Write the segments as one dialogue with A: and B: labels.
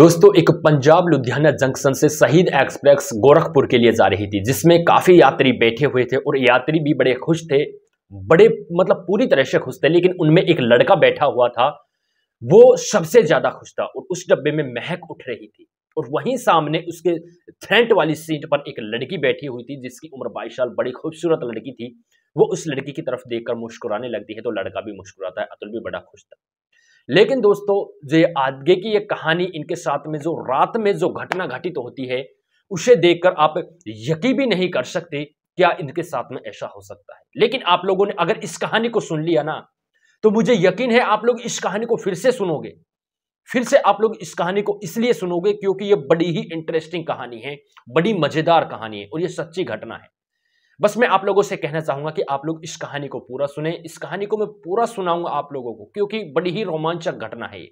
A: दोस्तों एक पंजाब लुधियाना जंक्शन से शहीद एक्सप्रेस गोरखपुर के लिए जा रही थी जिसमें काफ़ी यात्री बैठे हुए थे और यात्री भी बड़े खुश थे बड़े मतलब पूरी तरह से खुश थे लेकिन उनमें एक लड़का बैठा हुआ था वो सबसे ज़्यादा खुश था और उस डब्बे में महक उठ रही थी और वहीं सामने उसके फ्रंट वाली सीट पर एक लड़की बैठी हुई थी जिसकी उम्र बाईस साल बड़ी खूबसूरत लड़की थी वो उस लड़की की तरफ देखकर मुस्कुराने लगती है तो लड़का भी मुस्कुराता है अतुल भी बड़ा खुश था लेकिन दोस्तों ये आगे की ये कहानी इनके साथ में जो रात में जो घटना घटित तो होती है उसे देखकर आप यकीन भी नहीं कर सकते क्या इनके साथ में ऐसा हो सकता है लेकिन आप लोगों ने अगर इस कहानी को सुन लिया ना तो मुझे यकीन है आप लोग इस कहानी को फिर से सुनोगे फिर से आप लोग इस कहानी को इसलिए सुनोगे क्योंकि ये बड़ी ही इंटरेस्टिंग कहानी है बड़ी मजेदार कहानी है और ये सच्ची घटना है बस मैं आप लोगों से कहना चाहूँगा कि आप लोग इस कहानी को पूरा सुने इस कहानी को मैं पूरा सुनाऊंगा आप लोगों को क्योंकि बड़ी ही रोमांचक घटना है ये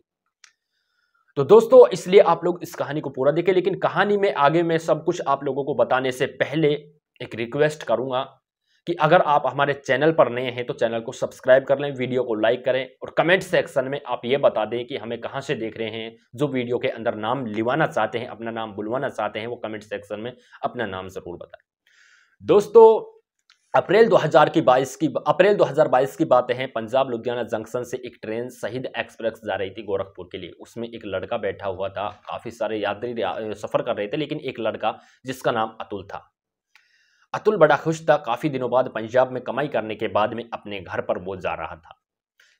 A: तो दोस्तों इसलिए आप लोग इस कहानी को पूरा देखें लेकिन कहानी में आगे मैं सब कुछ आप लोगों को बताने से पहले एक रिक्वेस्ट करूंगा कि अगर आप हमारे चैनल पर नए हैं तो चैनल को सब्सक्राइब कर लें वीडियो को लाइक करें और कमेंट सेक्शन में आप ये बता दें कि हमें कहाँ से देख रहे हैं जो वीडियो के अंदर नाम लिवाना चाहते हैं अपना नाम बुलवाना चाहते हैं वो कमेंट सेक्शन में अपना नाम ज़रूर बताएं दोस्तों अप्रैल 2022 की की अप्रैल 2022 की बातें हैं पंजाब लुधियाना जंक्शन से एक ट्रेन शहीद एक्सप्रेस जा रही थी गोरखपुर के लिए उसमें एक लड़का बैठा हुआ था काफ़ी सारे यात्री सफ़र कर रहे थे लेकिन एक लड़का जिसका नाम अतुल था अतुल बड़ा खुश था काफ़ी दिनों बाद पंजाब में कमाई करने के बाद में अपने घर पर वो जा रहा था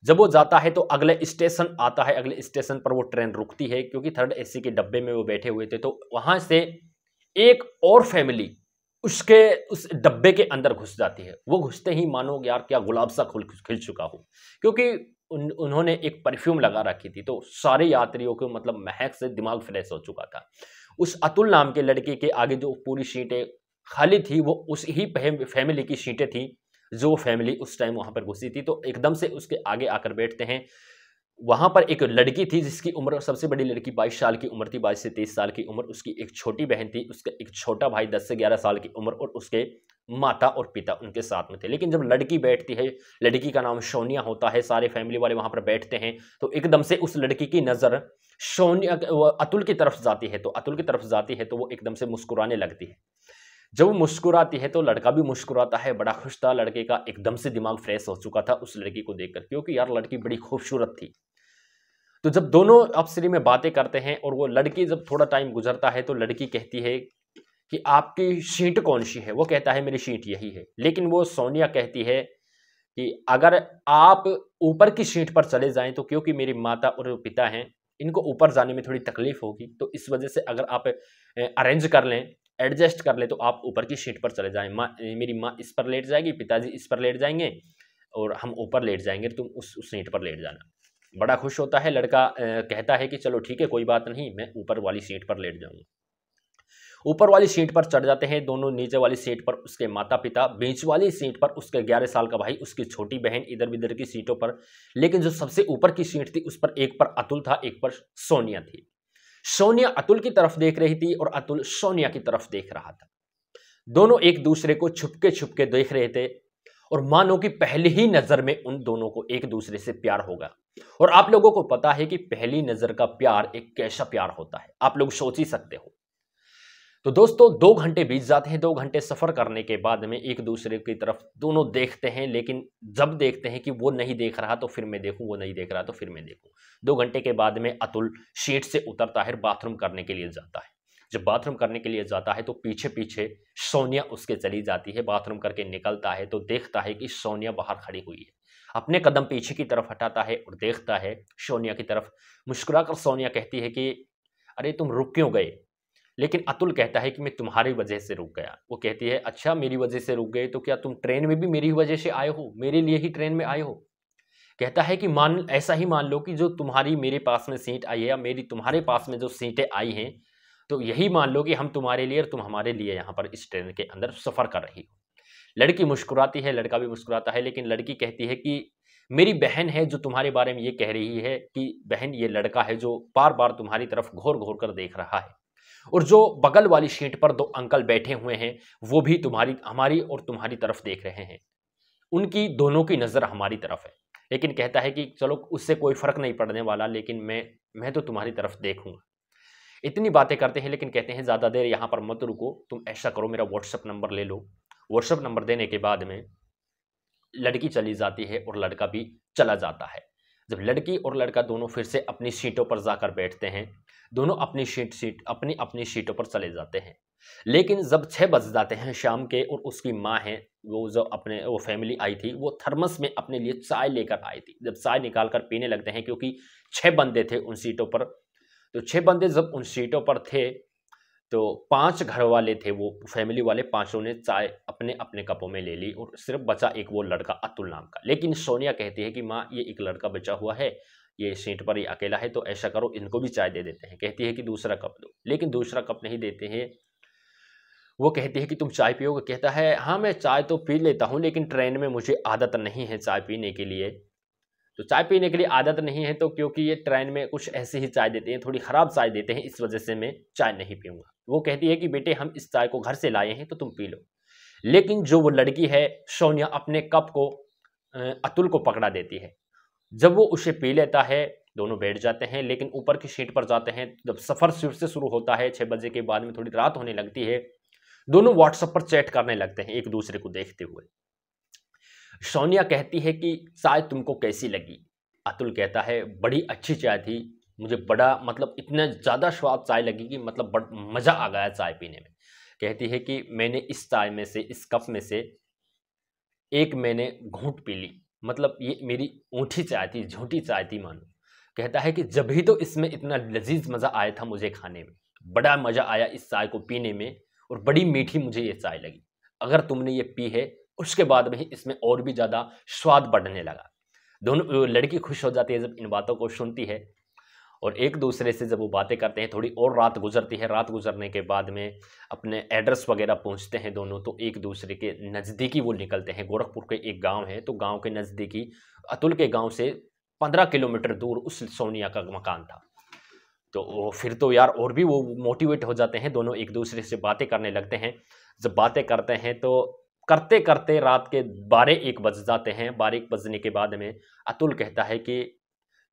A: जब वो जाता है तो अगले स्टेशन आता है अगले स्टेशन पर वो ट्रेन रुकती है क्योंकि थर्ड एसी के डब्बे में वो बैठे हुए थे तो वहाँ से एक और फैमिली उसके उस डब्बे के अंदर घुस जाती है वो घुसते ही मानो यार क्या गुलाब सा खुल खिल चुका हो क्योंकि उन उन्होंने एक परफ्यूम लगा रखी थी तो सारे यात्रियों को मतलब महक से दिमाग फ्रेश हो चुका था उस अतुल नाम के लड़के के आगे जो पूरी सीटें खाली थी वो उस ही फैमिली की सीटें थी जो फैमिली उस टाइम वहाँ पर घुसी थी तो एकदम से उसके आगे आकर बैठते हैं वहाँ पर एक लड़की थी जिसकी उम्र सबसे बड़ी लड़की 22 साल की उम्र थी 22 से 23 साल की उम्र उसकी एक छोटी बहन थी उसका एक छोटा भाई 10 से 11 साल की उम्र और उसके माता और पिता उनके साथ में थे लेकिन जब लड़की बैठती है लड़की का नाम सोनिया होता है सारे फैमिली वाले वहाँ पर बैठते हैं तो एकदम से उस लड़की की नज़र सोनिया अतुल की तरफ जाती है तो अतुल की तरफ जाती है तो वो एकदम से मुस्कुराने लगती है जब वो मुस्कुराती है तो लड़का भी मुस्कुराता है बड़ा खुश था लड़के का एकदम से दिमाग फ्रेश हो चुका था उस लड़की को देखकर क्योंकि यार लड़की बड़ी खूबसूरत थी तो जब दोनों अपसरी में बातें करते हैं और वो लड़की जब थोड़ा टाइम गुजरता है तो लड़की कहती है कि आपकी शीट कौन सी है वो कहता है मेरी शीट यही है लेकिन वो सोनिया कहती है कि अगर आप ऊपर की शीट पर चले जाएं तो क्योंकि मेरी माता और पिता हैं इनको ऊपर जाने में थोड़ी तकलीफ होगी तो इस वजह से अगर आप अरेंज कर लें एडजस्ट कर लें तो आप ऊपर की शीट पर चले जाएं माँ मेरी माँ इस पर लेट जाएगी पिताजी इस पर लेट जाएंगे और हम ऊपर लेट जाएंगे तुम उस, उस सीट पर लेट जाना बड़ा खुश होता है लड़का कहता है कि चलो ठीक है कोई बात नहीं मैं ऊपर वाली सीट पर लेट जाऊंगा ऊपर वाली सीट पर चढ़ जाते हैं दोनों नीचे वाली सीट पर उसके माता पिता बीच वाली सीट पर उसके ग्यारह साल का भाई उसकी छोटी बहन इधर विधर की सीटों पर लेकिन जो सबसे ऊपर की सीट थी उस पर एक पर अतुल था एक पर सोनिया थी सोनिया अतुल की तरफ देख रही थी और अतुल सोनिया की तरफ देख रहा था दोनों एक दूसरे को छुपके छुपके देख रहे थे और मानो कि पहली ही नज़र में उन दोनों को एक दूसरे से प्यार होगा और आप लोगों को पता है कि पहली नज़र का प्यार एक कैसा प्यार होता है आप लोग सोच ही सकते हो तो दोस्तों दो घंटे बीत जाते हैं दो घंटे सफ़र करने के बाद में एक दूसरे की तरफ दोनों देखते हैं लेकिन जब देखते हैं कि वो नहीं देख रहा तो फिर मैं देखूं वो नहीं देख रहा तो फिर मैं देखूं दो घंटे के बाद में अतुल सीट से उतरता है बाथरूम करने के लिए जाता है जब बाथरूम करने के लिए जाता है तो पीछे पीछे सोनिया उसके चली जाती है बाथरूम करके निकलता है तो देखता है कि सोनिया बाहर खड़ी हुई है अपने कदम पीछे की तरफ हटाता है और देखता है सोनिया की तरफ मुस्कुराकर सोनिया कहती है कि अरे तुम रुक क्यों गए लेकिन अतुल कहता है कि मैं तुम्हारी वजह से रुक गया वो कहती है अच्छा मेरी वजह से रुक गए तो क्या तुम ट्रेन में भी मेरी वजह से आए हो मेरे लिए ही ट्रेन में आए हो कहता है कि मान ऐसा ही मान लो कि जो तुम्हारी मेरे पास में सीट आई है या मेरी तुम्हारे पास में जो सीटें आई हैं तो यही मान लो कि हम तुम्हारे लिए और तुम हमारे लिए यहाँ पर इस ट्रेन के अंदर सफ़र कर रही हो लड़की मुस्कुराती है लड़का भी मुस्कुराता है लेकिन लड़की कहती है कि मेरी बहन है जो तुम्हारे बारे में ये कह रही है कि बहन ये लड़का है जो बार बार तुम्हारी तरफ घोर घोर कर देख रहा है और जो बगल वाली सीट पर दो अंकल बैठे हुए हैं वो भी तुम्हारी हमारी और तुम्हारी तरफ देख रहे हैं उनकी दोनों की नज़र हमारी तरफ है लेकिन कहता है कि चलो उससे कोई फ़र्क नहीं पड़ने वाला लेकिन मैं मैं तो तुम्हारी तरफ देखूँगा इतनी बातें करते हैं लेकिन कहते हैं ज़्यादा देर यहाँ पर मत रुको तुम ऐसा करो मेरा व्हाट्सअप नंबर ले लो व्हाट्सअप नंबर देने के बाद में लड़की चली जाती है और लड़का भी चला जाता है जब लड़की और लड़का दोनों फिर से अपनी सीटों पर जाकर बैठते हैं दोनों अपनी सीट सीट अपनी अपनी सीटों पर चले जाते हैं लेकिन जब छः बज जाते हैं शाम के और उसकी माँ है वो जो अपने वो फैमिली आई थी वो थर्मस में अपने लिए चाय लेकर आई थी जब चाय निकाल कर पीने लगते हैं क्योंकि छः बंदे थे उन सीटों पर तो छः बंदे जब उन सीटों पर थे तो पांच घर वाले थे वो फैमिली वाले पांचों ने चाय अपने अपने कपों में ले ली और सिर्फ बचा एक वो लड़का अतुल नाम का लेकिन सोनिया कहती है कि माँ ये एक लड़का बचा हुआ है ये सीट पर ही अकेला है तो ऐसा करो इनको भी चाय दे देते हैं कहती है कि दूसरा कप दो लेकिन दूसरा कप नहीं देते हैं वो कहती है कि तुम चाय पियोगे कहता है हाँ मैं चाय तो पी लेता हूँ लेकिन ट्रेन में मुझे आदत नहीं है चाय पीने के लिए तो चाय पीने के लिए आदत नहीं है तो क्योंकि ये ट्रेन में कुछ ऐसी ही चाय देते हैं थोड़ी ख़राब चाय देते हैं इस वजह से मैं चाय नहीं पीऊँगा वो कहती है कि बेटे हम इस चाय को घर से लाए हैं तो तुम पी लो लेकिन जो वो लड़की है सोनिया अपने कप को अतुल को पकड़ा देती है जब वो उसे पी लेता है दोनों बैठ जाते हैं लेकिन ऊपर की सीट पर जाते हैं जब सफ़र फिर से शुरू होता है छः बजे के बाद में थोड़ी रात होने लगती है दोनों व्हाट्सएप पर चैट करने लगते हैं एक दूसरे को देखते हुए सोनिया कहती है कि चाय तुमको कैसी लगी अतुल कहता है बड़ी अच्छी चाय थी मुझे बड़ा मतलब इतना ज़्यादा स्वाद चाय लगी कि मतलब बड़ मज़ा आ गया चाय पीने में कहती है कि मैंने इस चाय में से इस कप में से एक मैंने घूट पी ली मतलब ये मेरी ऊँठी चाय थी झूठी चाय थी मानो कहता है कि जब ही तो इसमें इतना लजीज मज़ा आया था मुझे खाने में बड़ा मज़ा आया इस चाय को पीने में और बड़ी मीठी मुझे ये चाय लगी अगर तुमने ये पी है उसके बाद में ही इसमें और भी ज़्यादा स्वाद बढ़ने लगा दोनों लड़की खुश हो जाती है जब इन बातों को सुनती है और एक दूसरे से जब वो बातें करते हैं थोड़ी और रात गुजरती है रात गुजरने के बाद में अपने एड्रेस वगैरह पहुंचते हैं दोनों तो एक दूसरे के नज़दीकी वो निकलते हैं गोरखपुर के एक गांव है तो गांव के नज़दीकी अतुल के गांव से पंद्रह किलोमीटर दूर उस सोनिया का मकान था तो वो फिर तो यार और भी वो मोटिवेट हो जाते हैं दोनों एक दूसरे से बातें करने लगते हैं जब बातें करते हैं तो करते करते रात के बारह एक बज जाते हैं बारह एक बजने के बाद में अतुल कहता है कि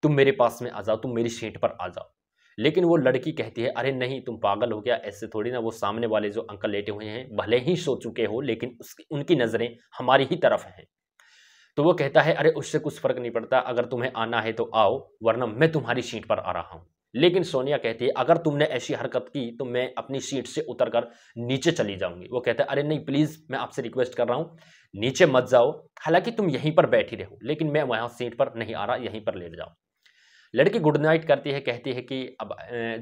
A: तुम मेरे पास में आ जाओ तुम मेरी सीट पर आ जाओ लेकिन वो लड़की कहती है अरे नहीं तुम पागल हो गया ऐसे थोड़ी ना वो सामने वाले जो अंकल लेटे हुए हैं भले ही सो चुके हो लेकिन उसकी उनकी नज़रें हमारी ही तरफ हैं तो वो कहता है अरे उससे कुछ फ़र्क नहीं पड़ता अगर तुम्हें आना है तो आओ वरना मैं तुम्हारी सीट पर आ रहा हूँ लेकिन सोनिया कहती है अगर तुमने ऐसी हरकत की तो मैं अपनी सीट से उतर कर नीचे चली जाऊंगी वो कहता है अरे नहीं प्लीज़ मैं आपसे रिक्वेस्ट कर रहा हूँ नीचे मत जाओ हालांकि तुम यहीं पर बैठी रहो लेकिन मैं वहाँ सीट पर नहीं आ रहा यहीं पर लेट जाओ लड़की गुड नाइट करती है कहती है कि अब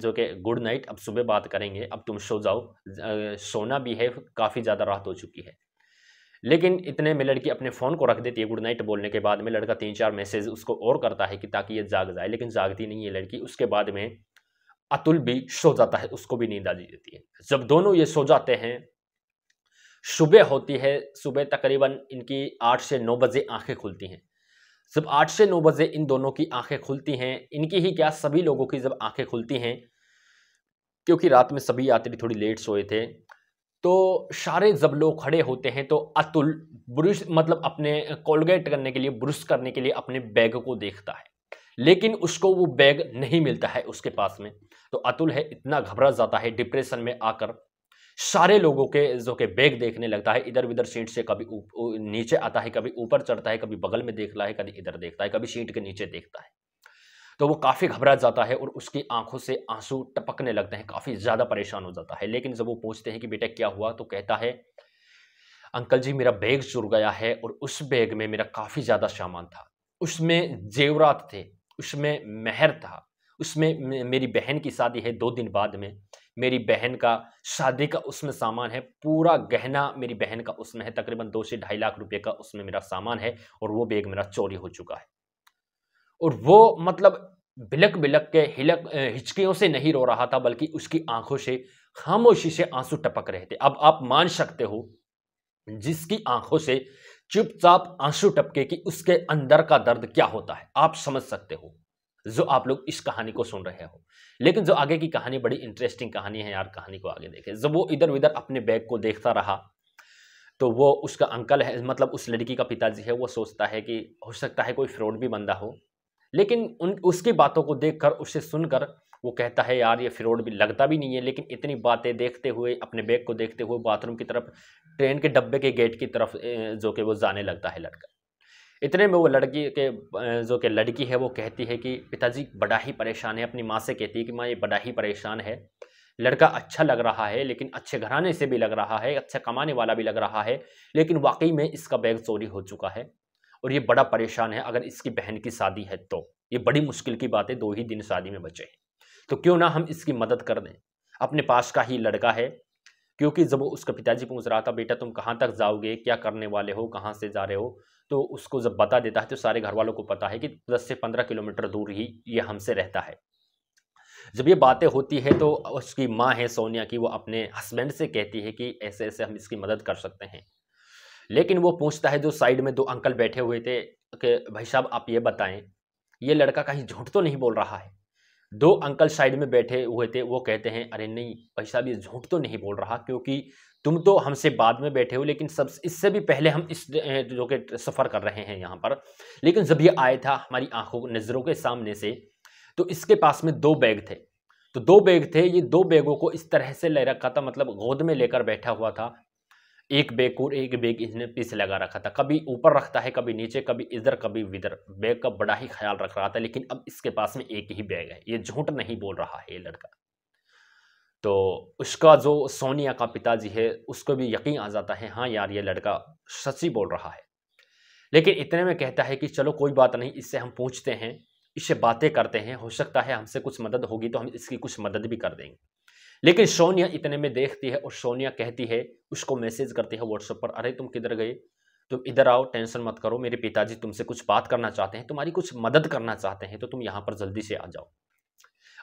A: जो कि गुड नाइट अब सुबह बात करेंगे अब तुम सो जाओ सोना भी है काफ़ी ज़्यादा राहत हो चुकी है लेकिन इतने में लड़की अपने फ़ोन को रख देती है गुड नाइट बोलने के बाद में लड़का तीन चार मैसेज उसको और करता है कि ताकि ये जाग जाए लेकिन जागती नहीं है लड़की उसके बाद में अतुल भी सो जाता है उसको भी नींद आ देती है जब दोनों ये सो जाते हैं सुबह होती है सुबह तकरीबन इनकी आठ से नौ बजे आंखें खुलती हैं जब आठ से नौ बजे इन दोनों की आंखें खुलती हैं इनकी ही क्या सभी लोगों की जब आंखें खुलती हैं क्योंकि रात में सभी यात्री थोड़ी लेट सोए थे तो सारे जब लोग खड़े होते हैं तो अतुल ब्रुश मतलब अपने कोलगेट करने के लिए ब्रुश करने के लिए अपने बैग को देखता है लेकिन उसको वो बैग नहीं मिलता है उसके पास में तो अतुल है इतना घबरा जाता है डिप्रेशन में आकर सारे लोगों के जो के बैग देखने लगता है इधर उधर सीट से कभी नीचे आता है कभी ऊपर चढ़ता है कभी बगल में देखता है कभी इधर देखता है कभी सीट के नीचे देखता है तो वो काफ़ी घबरा जाता है और उसकी आंखों से आंसू टपकने लगते हैं काफ़ी ज़्यादा परेशान हो जाता है लेकिन जब वो पूछते हैं कि बेटा क्या हुआ तो कहता है अंकल जी मेरा बैग चुर गया है और उस बैग में मेरा काफ़ी ज़्यादा सामान था उसमें जेवरात थे उसमें मेहर था उसमें मेरी बहन की शादी है दो दिन बाद में मेरी बहन का शादी का उसमें सामान है पूरा गहना मेरी बहन का उसमें है तकरीबन दो से ढाई लाख रुपए का उसमें मेरा सामान है और वो बैग मेरा चोरी हो चुका है और वो मतलब बिलक बिलक के हिलक हिचकियों से नहीं रो रहा था बल्कि उसकी आंखों से खामोशी से आंसू टपक रहे थे अब आप मान सकते हो जिसकी आंखों से चुपचाप आंसू टपके कि उसके अंदर का दर्द क्या होता है आप समझ सकते हो जो आप लोग इस कहानी को सुन रहे हो लेकिन जो आगे की कहानी बड़ी इंटरेस्टिंग कहानी है यार कहानी को आगे देखें जब वो इधर उधर अपने बैग को देखता रहा तो वो उसका अंकल है मतलब उस लड़की का पिताजी है वो सोचता है कि हो सकता है कोई फ्रॉड भी बंदा हो लेकिन उन उसकी बातों को देखकर उसे सुनकर वो कहता है यार ये फ्रॉड भी लगता भी नहीं है लेकिन इतनी बातें देखते हुए अपने बैग को देखते हुए बाथरूम की तरफ ट्रेन के डब्बे के गेट की तरफ जो कि वो जाने लगता है लड़का इतने में वो लड़की के जो कि लड़की है वो कहती है कि पिताजी बड़ा ही परेशान है अपनी माँ से कहती है कि माँ ये बड़ा ही परेशान है लड़का अच्छा लग रहा है लेकिन अच्छे घराने से भी लग रहा है अच्छा कमाने वाला भी लग रहा है लेकिन वाकई में इसका बैग चोरी हो चुका है और ये बड़ा परेशान है अगर इसकी बहन की शादी है तो ये बड़ी मुश्किल की बात है दो ही दिन शादी में बचे हैं तो क्यों ना हम इसकी मदद कर दें अपने पास का ही लड़का है क्योंकि जब उसका पिताजी पूछ रहा था बेटा तुम कहाँ तक जाओगे क्या करने वाले हो कहाँ से जा रहे हो तो उसको जब बता देता है तो सारे घर वालों को पता है कि दस से पंद्रह किलोमीटर दूर ही ये हमसे रहता है जब ये बातें होती है तो उसकी माँ है सोनिया की वो अपने हस्बैंड से कहती है कि ऐसे ऐसे हम इसकी मदद कर सकते हैं लेकिन वो पूछता है जो साइड में दो अंकल बैठे हुए थे कि भाई साहब आप ये बताएं ये लड़का कहीं झूठ तो नहीं बोल रहा है दो अंकल साइड में बैठे हुए थे वो कहते हैं अरे नहीं भाई साहब ये झूठ तो नहीं बोल रहा क्योंकि तुम तो हमसे बाद में बैठे हो लेकिन सब इससे भी पहले हम इस जो कि सफ़र कर रहे हैं यहाँ पर लेकिन जब ये आया था हमारी आंखों नज़रों के सामने से तो इसके पास में दो बैग थे तो दो बैग थे ये दो बैगों को इस तरह से ले रखा था मतलब गोद में लेकर बैठा हुआ था एक बैग और एक बैग इसने पीछे लगा रखा था कभी ऊपर रखता है कभी नीचे कभी इधर कभी विधर बैग का बड़ा ही ख्याल रख रहा था लेकिन अब इसके पास में एक ही बैग है ये झूठ नहीं बोल रहा है ये लड़का तो उसका जो सोनिया का पिताजी है उसको भी यकीन आ जाता है हाँ यार ये लड़का सच ही बोल रहा है लेकिन इतने में कहता है कि चलो कोई बात नहीं इससे हम पूछते हैं इससे बातें करते हैं हो सकता है हमसे कुछ मदद होगी तो हम इसकी कुछ मदद भी कर देंगे लेकिन सोनिया इतने में देखती है और सोनिया कहती है उसको मैसेज करती है व्हाट्सएप पर अरे तुम किधर गए तुम इधर आओ टेंशन मत करो मेरे पिताजी तुमसे कुछ बात करना चाहते हैं तुम्हारी कुछ मदद करना चाहते हैं तो तुम यहाँ पर जल्दी से आ जाओ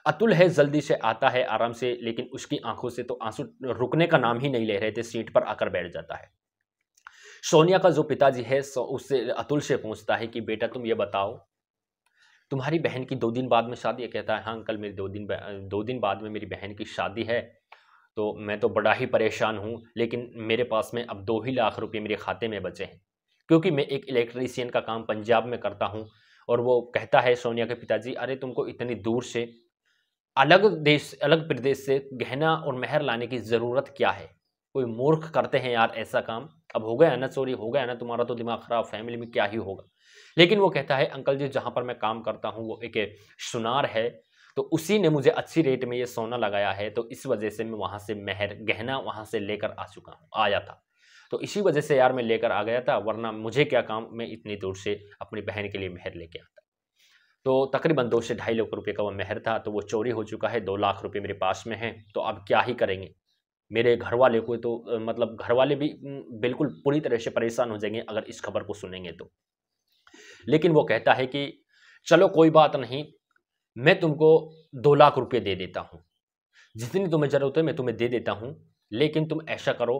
A: अतुल है जल्दी से आता है आराम से लेकिन उसकी आंखों से तो आंसू रुकने का नाम ही नहीं ले रहे थे सीट पर आकर बैठ जाता है सोनिया का जो पिताजी है उससे अतुल से पूछता है कि बेटा तुम ये बताओ तुम्हारी बहन की दो दिन बाद में शादी है कहता है हाँ अंकल मेरी दो दिन दो दिन बाद में मेरी बहन की शादी है तो मैं तो बड़ा ही परेशान हूँ लेकिन मेरे पास में अब दो ही लाख रुपये मेरे खाते में बचे हैं क्योंकि मैं एक इलेक्ट्रीसियन का काम पंजाब में करता हूँ और वो कहता है सोनिया के पिताजी अरे तुमको इतनी दूर से अलग देश अलग प्रदेश से गहना और मेहर लाने की ज़रूरत क्या है कोई मूर्ख करते हैं यार ऐसा काम अब हो गया ना चोरी हो गया ना तुम्हारा तो दिमाग खराब फैमिली में क्या ही होगा लेकिन वो कहता है अंकल जी जहाँ पर मैं काम करता हूँ वो एक सुनार है तो उसी ने मुझे अच्छी रेट में ये सोना लगाया है तो इस वजह से मैं वहाँ से मेहर गहना वहाँ से लेकर आ चुका हूँ आया था तो इसी वजह से यार मैं लेकर आ गया था वरना मुझे क्या काम मैं इतनी दूर से अपनी बहन के लिए मेहर लेके आता तो तकरीबन दो से ढाई लाख रुपए का वह मेहर था तो वो चोरी हो चुका है दो लाख रुपए मेरे पास में है तो अब क्या ही करेंगे मेरे घर वाले को तो मतलब घर वाले भी बिल्कुल पूरी तरह से परेशान हो जाएंगे अगर इस खबर को सुनेंगे तो लेकिन वो कहता है कि चलो कोई बात नहीं मैं तुमको दो लाख रुपये दे देता हूँ जितनी तुम्हें ज़रूरत है मैं तुम्हें दे देता हूँ लेकिन तुम ऐसा करो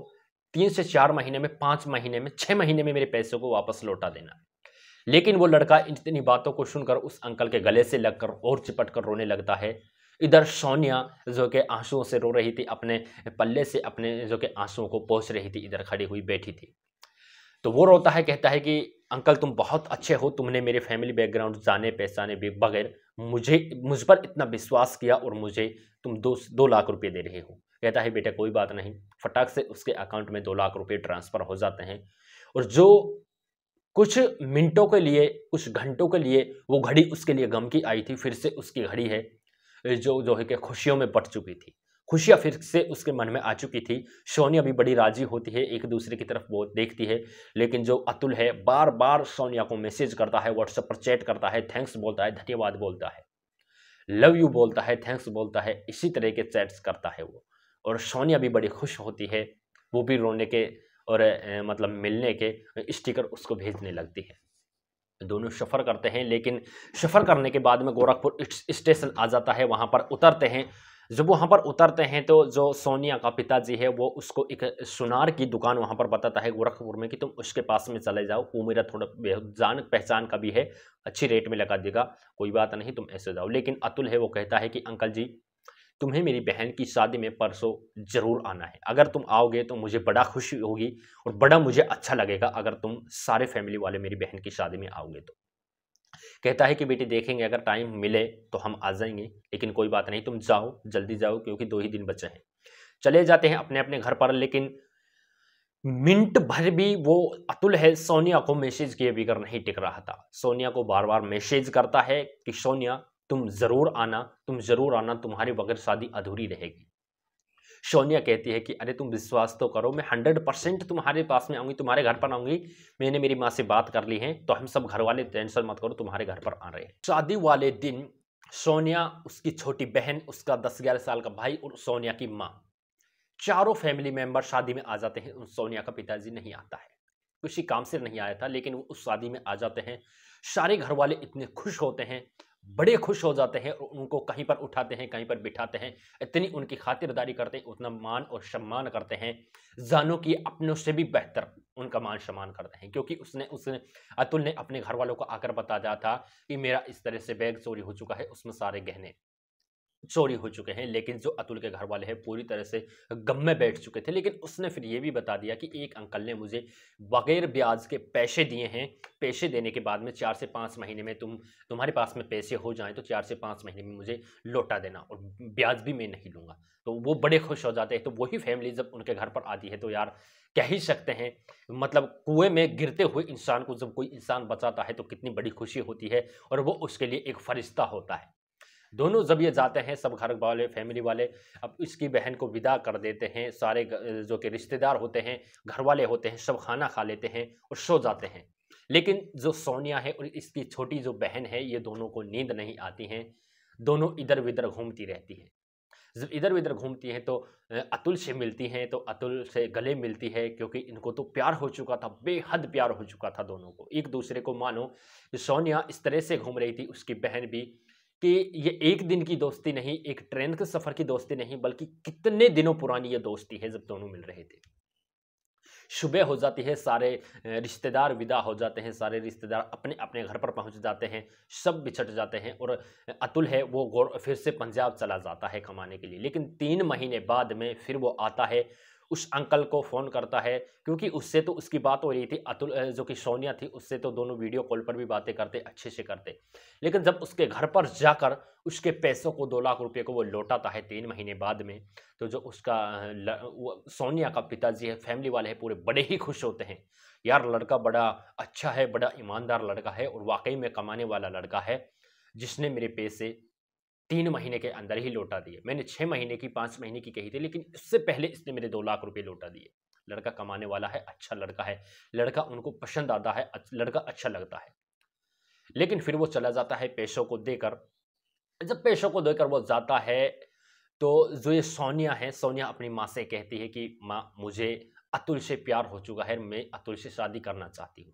A: तीन से चार महीने में पाँच महीने में छः महीने में मेरे पैसों को वापस लौटा देना लेकिन वो लड़का इतनी बातों को सुनकर उस अंकल के गले से लगकर और चिपट कर रोने लगता है इधर सोनिया जो कि आंसुओं से रो रही थी अपने पल्ले से अपने जो कि आंसुओं को पोस रही थी इधर खड़ी हुई बैठी थी तो वो रोता है कहता है कि अंकल तुम बहुत अच्छे हो तुमने मेरे फैमिली बैकग्राउंड जाने पहचाने भी बगैर मुझे मुझ पर इतना विश्वास किया और मुझे तुम दो दो लाख रुपये दे रहे हो कहता है बेटा कोई बात नहीं फटाक से उसके अकाउंट में दो लाख रुपये ट्रांसफ़र हो जाते हैं और जो कुछ मिनटों के लिए कुछ घंटों के लिए वो घड़ी उसके लिए गम की आई थी फिर से उसकी घड़ी है जो जो है कि खुशियों में बट चुकी थी खुशियाँ फिर से उसके मन में आ चुकी थी सोनिया भी बड़ी राजी होती है एक दूसरे की तरफ वो देखती है लेकिन जो अतुल है बार बार सोनिया को मैसेज करता है व्हाट्सएप पर चैट करता है थैंक्स बोलता है धन्यवाद बोलता है लव यू बोलता है थैंक्स बोलता है इसी तरह के चैट्स करता है वो और सोनिया भी बड़ी खुश होती है वो भी रोने के और मतलब मिलने के स्टिकर उसको भेजने लगती है दोनों सफ़र करते हैं लेकिन सफ़र करने के बाद में गोरखपुर स्टेशन आ जाता है वहाँ पर उतरते हैं जब वहाँ पर उतरते हैं तो जो सोनिया का पिताजी है वो उसको एक सुनार की दुकान वहाँ पर बताता है गोरखपुर में कि तुम उसके पास में चले जाओ वो मेरा थोड़ा जान पहचान का भी है अच्छी रेट में लगा देगा कोई बात नहीं तुम ऐसे जाओ लेकिन अतुल है वो कहता है कि अंकल जी तुम्हें मेरी बहन की शादी में परसों ज़रूर आना है अगर तुम आओगे तो मुझे बड़ा खुशी होगी और बड़ा मुझे अच्छा लगेगा अगर तुम सारे फैमिली वाले मेरी बहन की शादी में आओगे तो कहता है कि बेटी देखेंगे अगर टाइम मिले तो हम आ जाएंगे लेकिन कोई बात नहीं तुम जाओ जल्दी जाओ क्योंकि दो ही दिन बचे हैं चले जाते हैं अपने अपने घर पर लेकिन मिनट भर भी वो अतुल है सोनिया को मैसेज किए बगैर नहीं टिक रहा था सोनिया को बार बार मैसेज करता है कि सोनिया तुम ज़रूर आना तुम ज़रूर आना तुम्हारे बगैर शादी अधूरी रहेगी सोनिया कहती है कि अरे तुम विश्वास तो करो मैं हंड्रेड परसेंट तुम्हारे पास में आऊंगी तुम्हारे घर पर आऊंगी मैंने मेरी माँ से बात कर ली है तो हम सब घर वाले टेंशन मत करो तुम्हारे घर पर आ रहे हैं शादी वाले दिन सोनिया उसकी छोटी बहन उसका दस ग्यारह साल का भाई और सोनिया की माँ चारों फैमिली मेंबर शादी में आ जाते हैं सोनिया का पिताजी नहीं आता है किसी काम से नहीं आया था लेकिन वो उस शादी में आ जाते हैं सारे घर वाले इतने खुश होते हैं बड़े खुश हो जाते हैं और उनको कहीं पर उठाते हैं कहीं पर बिठाते हैं इतनी उनकी खातिरदारी करते हैं उतना मान और सम्मान करते हैं जानो की अपनों से भी बेहतर उनका मान सम्मान करते हैं क्योंकि उसने उसने अतुल ने अपने घर वालों को आकर बता दिया था कि मेरा इस तरह से बैग चोरी हो चुका है उसमें सारे गहने चोरी हो चुके हैं लेकिन जो अतुल के घर वाले हैं पूरी तरह से गम में बैठ चुके थे लेकिन उसने फिर ये भी बता दिया कि एक अंकल ने मुझे बगैर ब्याज के पैसे दिए हैं पैसे देने के बाद में चार से पाँच महीने में तुम तुम्हारे पास में पैसे हो जाएं तो चार से पाँच महीने में मुझे लौटा देना और ब्याज भी मैं नहीं लूँगा तो वो बड़े खुश हो जाते हैं तो वही फैमिली जब उनके घर पर आती है तो यार कह ही सकते हैं मतलब कुएं में गिरते हुए इंसान को जब कोई इंसान बचाता है तो कितनी बड़ी खुशी होती है और वो उसके लिए एक फरिश्ता होता है दोनों जब ये जाते हैं सब घर वाले फैमिली वाले अब इसकी बहन को विदा कर देते हैं सारे जो कि रिश्तेदार होते हैं घर वाले होते हैं सब खाना खा लेते हैं और सो जाते हैं लेकिन जो सोनिया है और इसकी छोटी जो बहन है ये दोनों को नींद नहीं आती हैं दोनों इधर उधर घूमती रहती हैं जब इधर उधर घूमती हैं तो अतुल से मिलती हैं तो अतुल से गले मिलती है क्योंकि इनको तो प्यार हो चुका था बेहद प्यार हो चुका था दोनों को एक दूसरे को मानो सोनिया इस तरह से घूम रही थी उसकी बहन भी कि ये एक दिन की दोस्ती नहीं एक ट्रेन के सफ़र की दोस्ती नहीं बल्कि कितने दिनों पुरानी ये दोस्ती है जब दोनों मिल रहे थे सुबह हो जाती है सारे रिश्तेदार विदा हो जाते हैं सारे रिश्तेदार अपने अपने घर पर पहुंच जाते हैं सब बिछट जाते हैं और अतुल है वो गौर फिर से पंजाब चला जाता है कमाने के लिए लेकिन तीन महीने बाद में फिर वो आता है उस अंकल को फ़ोन करता है क्योंकि उससे तो उसकी बात हो रही थी अतुल जो कि सोनिया थी उससे तो दोनों वीडियो कॉल पर भी बातें करते अच्छे से करते लेकिन जब उसके घर पर जाकर उसके पैसों को दो लाख रुपये को वो लौटाता है तीन महीने बाद में तो जो उसका सोनिया का पिताजी है फैमिली वाले हैं पूरे बड़े ही खुश होते हैं यार लड़का बड़ा अच्छा है बड़ा ईमानदार लड़का है और वाकई में कमाने वाला लड़का है जिसने मेरे पैसे तीन महीने के अंदर ही लौटा दिए मैंने छः महीने की पाँच महीने की कही थी लेकिन इससे पहले इसने मेरे दो लाख रुपये लौटा दिए लड़का कमाने वाला है अच्छा लड़का है लड़का उनको पसंद आता है लड़का अच्छा लगता है लेकिन फिर वो चला जाता है पैसों को देकर जब पैसों को देकर वो जाता है तो जो ये सोनिया है सोनिया अपनी माँ से कहती है कि माँ मुझे अतुल से प्यार हो चुका है मैं अतुल से शादी करना चाहती हूँ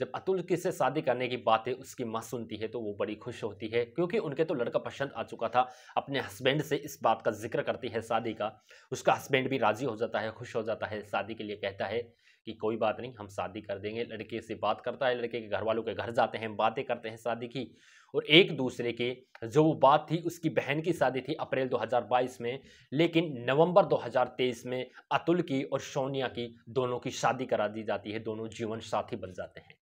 A: जब अतुल की से शादी करने की बातें उसकी माँ सुनती है तो वो बड़ी खुश होती है क्योंकि उनके तो लड़का पसंद आ चुका था अपने हस्बैंड से इस बात का जिक्र करती है शादी का उसका हस्बैंड भी राज़ी हो जाता है खुश हो जाता है शादी के लिए कहता है कि कोई बात नहीं हम शादी कर देंगे लड़के से बात करता है लड़के के घर वालों के घर जाते हैं बातें करते हैं शादी की और एक दूसरे के जो वो बात थी उसकी बहन की शादी थी अप्रैल 2022 में लेकिन नवंबर 2023 में अतुल की और सोनिया की दोनों की शादी करा दी जाती है दोनों जीवन साथी बन जाते हैं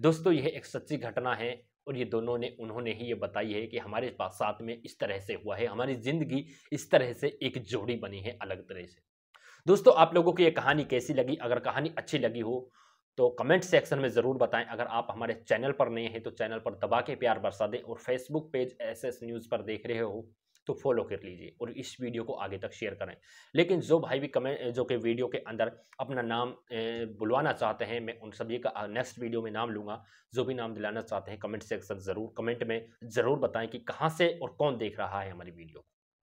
A: दोस्तों यह एक सच्ची घटना है और ये दोनों ने उन्होंने ही ये बताई है कि हमारे पास साथ में इस तरह से हुआ है हमारी ज़िंदगी इस तरह से एक जोड़ी बनी है अलग तरह से दोस्तों आप लोगों को ये कहानी कैसी लगी अगर कहानी अच्छी लगी हो तो कमेंट सेक्शन में ज़रूर बताएं अगर आप हमारे चैनल पर नए हैं तो चैनल पर दबा के प्यार बरसा दें और Facebook page S S news पर देख रहे हो तो फॉलो कर लीजिए और इस वीडियो को आगे तक शेयर करें लेकिन जो भाई भी कमेंट जो कि वीडियो के अंदर अपना नाम बुलवाना चाहते हैं मैं उन सभी का नेक्स्ट वीडियो में नाम लूँगा जो भी नाम दिलाना चाहते हैं कमेंट सेक्शन ज़रूर कमेंट में ज़रूर बताएँ कि कहाँ से और कौन देख रहा है हमारी वीडियो